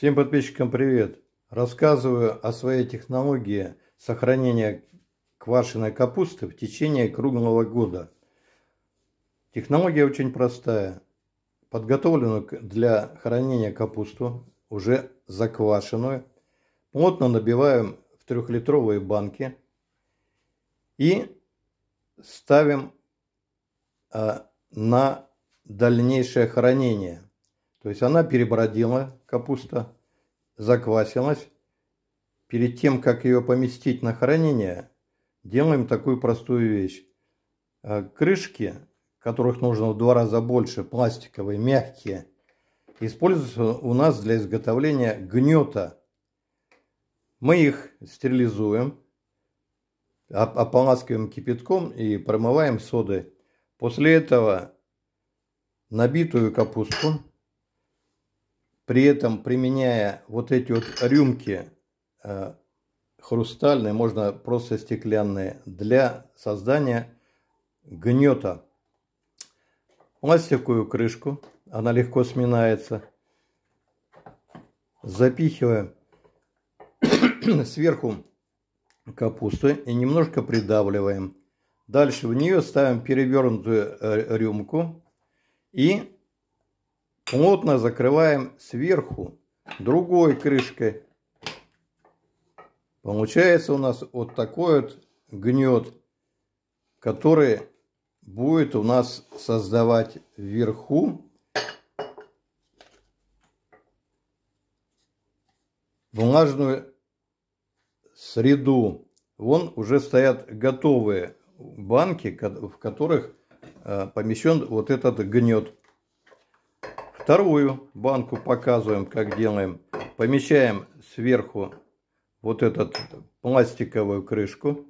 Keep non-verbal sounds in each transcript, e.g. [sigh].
Всем подписчикам привет! Рассказываю о своей технологии сохранения квашеной капусты в течение круглого года. Технология очень простая. Подготовленную для хранения капусту, уже заквашенную, плотно набиваем в трехлитровые банки и ставим а, на дальнейшее хранение – то есть она перебродила, капуста заквасилась. Перед тем, как ее поместить на хранение, делаем такую простую вещь. Э, крышки, которых нужно в два раза больше, пластиковые, мягкие, используются у нас для изготовления гнета. Мы их стерилизуем, ополаскиваем кипятком и промываем содой. После этого набитую капусту при этом применяя вот эти вот рюмки э, хрустальные, можно просто стеклянные, для создания гнета. Пластиковую крышку, она легко сминается. Запихиваем [clears throat] сверху капусту и немножко придавливаем. Дальше в нее ставим перевернутую э, рюмку и Плотно закрываем сверху другой крышкой. Получается у нас вот такой вот гнет, который будет у нас создавать вверху влажную среду. Вон уже стоят готовые банки, в которых э, помещен вот этот гнет. Вторую банку показываем, как делаем. Помещаем сверху вот эту пластиковую крышку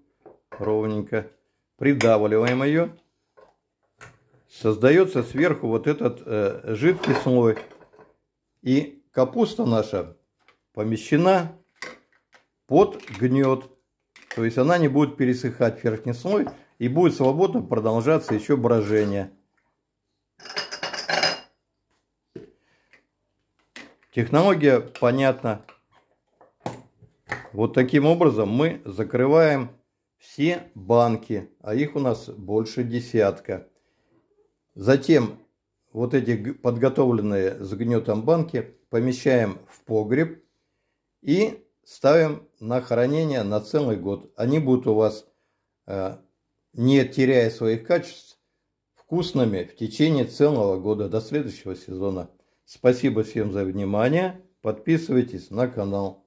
ровненько. Придавливаем ее. Создается сверху вот этот э, жидкий слой. И капуста наша помещена под гнет. То есть она не будет пересыхать верхний слой и будет свободно продолжаться еще брожение. Технология понятна. Вот таким образом мы закрываем все банки, а их у нас больше десятка. Затем вот эти подготовленные с гнетом банки помещаем в погреб и ставим на хранение на целый год. Они будут у вас, э, не теряя своих качеств, вкусными в течение целого года до следующего сезона. Спасибо всем за внимание. Подписывайтесь на канал.